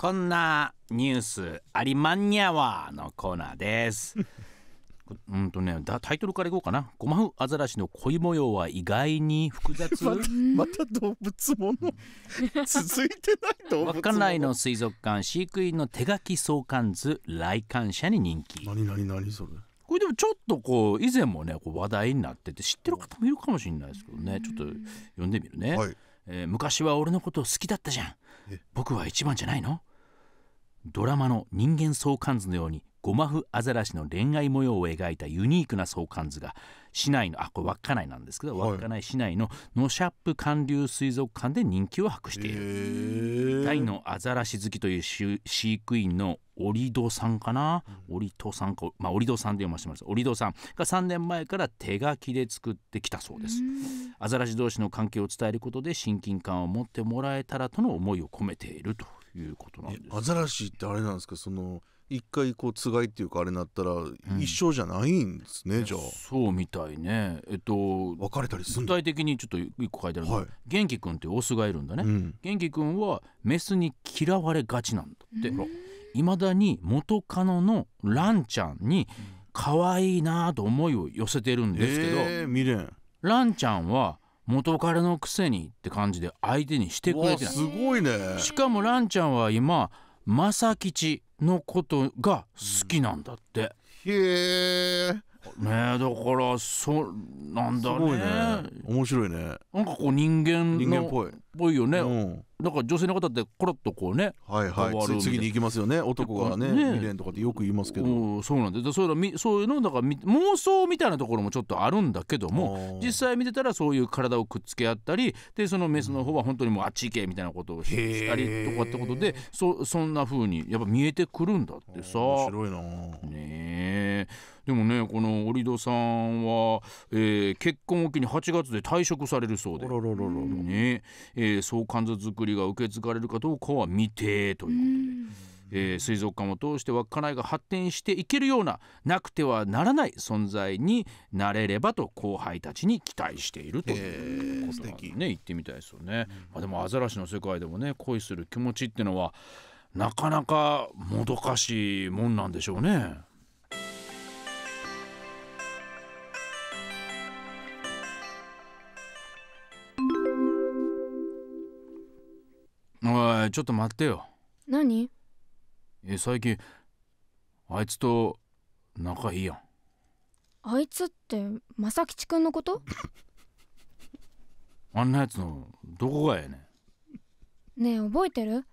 こんなニュースありまんにゃわのコーナーです うんとねタイトルからいこうかなゴマフアザラシの恋模様は意外に複雑 またまた動物もの続いてない動物稚内の水族館飼育員の手書き相関図来館者に人気何何何それこれでもちょっとこう以前もねこう話題になってて知ってる方もいるかもしれないですけどねちょっと読んでみるね、はい、えー、昔は俺のこと好きだったじゃん僕は一番じゃないのドラマの人間相関図のようにゴマフアザラシの恋愛模様を描いたユニークな相関図が市内のあこれ稚内なんですけど稚内市内のノシャップ寒流水族館で人気を博している大のアザラシ好きという飼育員の折戸さんかな、うん、折戸さんか、まあ、折戸さんで読ませてもらいます折戸さんが3年前から手書きで作ってきたそうですアザラシ同士の関係を伝えることで親近感を持ってもらえたらとの思いを込めているということなんですアザラシってあれなんですかその一回こうつがいっていうかあれなったら一生じゃないんですね、うん、じゃあそうみたいねえっと別れたりする具体的にちょっと一個書いてあるのは、い、元気君ってオスがいるんだね、うん、元気君はメスに嫌われがちなんだっていまだに元カノのランちゃんに可愛いなと思いを寄せてるんですけど、えー、ランちゃんは元彼のくせにって感じで相手にしてくれてないすごいねしかもランちゃんは今正吉のことが好きなんだって、へえねだからそなんだねね面白いねなんかこう人間人間っぽいぽいよね、うん、だから女性の方ってコロッとこうねはいはい次に行きますよね男がねね未練とかってよく言いますけどそうなんでそういうのそういうのだから妄想みたいなところもちょっとあるんだけども実際見てたらそういう体をくっつけ合ったりでそのメスの方は本当にもうあっち行けみたいなことをしたりとかってことでそそんなふうにやっぱ見えてくるんだってさ面白いなねえでもねこの織戸さんは、えー、結婚を機に8月で退職されるそうでねえー、相関図作りが受け継がれるかどうかは未定ということで。えー、水族館を通して稚内が発展していけるようななくてはならない存在になれればと後輩たちに期待しているということでね言ってみたいですよね、うん、まあ、でもアザラシの世界でもね恋する気持ちってのはなかなかもどかしいもんなんでしょうね。おいちょっと待ってよ何え最近あいつと仲いいやんあいつって正吉くんのこと あんなやつのどこがやねんねえ覚えてる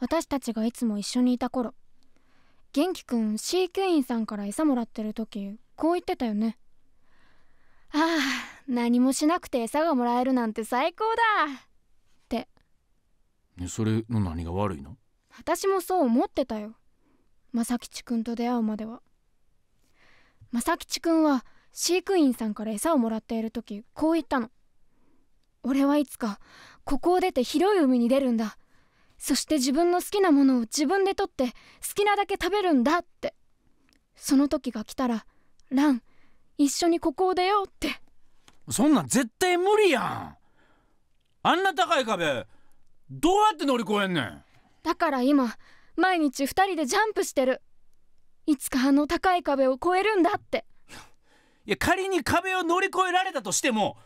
私たちがいつも一緒にいた頃元気くん飼育員さんから餌もらってる時こう言ってたよねああ何もしなくて餌がもらえるなんて最高だそれの何が悪いの私もそう思ってたよ正吉くんと出会うまでは正吉くんは飼育員さんから餌をもらっている時こう言ったの俺はいつかここを出て広い海に出るんだそして自分の好きなものを自分で取って好きなだけ食べるんだってその時が来たらラン一緒にここを出ようってそんなん絶対無理やんあんな高い壁どうやって乗り越えんねんだから今毎日2人でジャンプしてるいつかあの高い壁を越えるんだっていや仮に壁を乗り越えられたとしても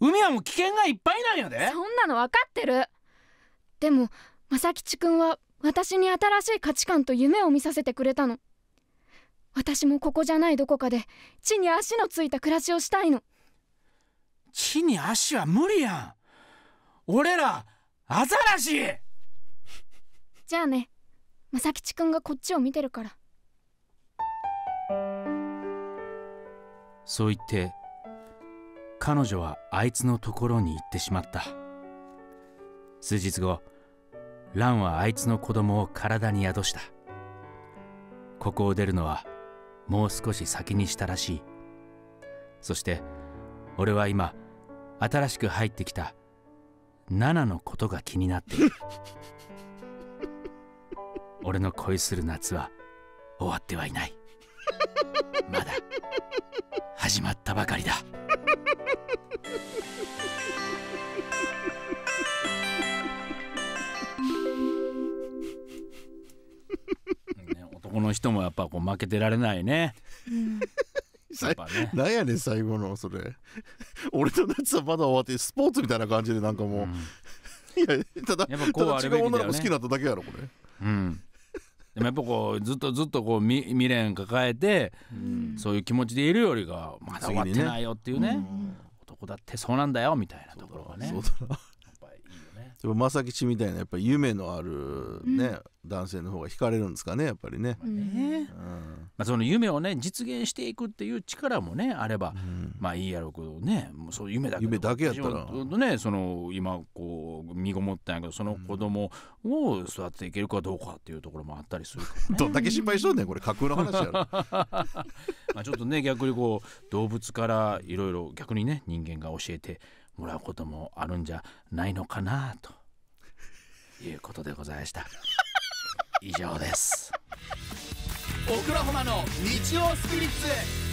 海はもう危険がいっぱいなんやでそんなの分かってるでも正吉君は私に新しい価値観と夢を見させてくれたの私もここじゃないどこかで地に足のついた暮らしをしたいの地に足は無理やん俺らアザラシじゃあねまさきちくんがこっちを見てるからそう言って彼女はあいつのところに行ってしまった数日後ランはあいつの子供を体に宿したここを出るのはもう少し先にしたらしいそして俺は今新しく入ってきた7のことが気になっている 俺の恋する夏は終わってはいないまだ始まったばかりだ ね、男の人もやっぱこう負けてられないね、うんやっぱねやねん最後のそれ 俺の夏はまだ終わってスポーツみたいな感じでなんかもう、うん、いやただやっぱこうあれだね、違う女の子好きになっただけやろこれうんでもやっぱこうずっとずっとこう未未練抱えて、うん、そういう気持ちでいるよりがまだ終わってないよっていうね、ねうん、男だってそうなんだよみたいなところがねそうだなでも正吉みたいなやっぱり夢のあるね、うん、男性の方が惹かれるんですかねやっぱりね。まあ、その夢をね実現していくっていう力もねあれば、うん、まあいいやろうけどねもうそう夢だけ夢だけやったら。ねその今こう身ごもったんやけどその子供を育てていけるかどうかっていうところもあったりするから、ね、どんだけ心配しとんねんこれ架空の話やろ。まあちょっとね逆にこう動物からいろいろ逆にね人間が教えてもらうこともあるんじゃないのかなということでございました以上ですオクラホマの日曜スピリッツ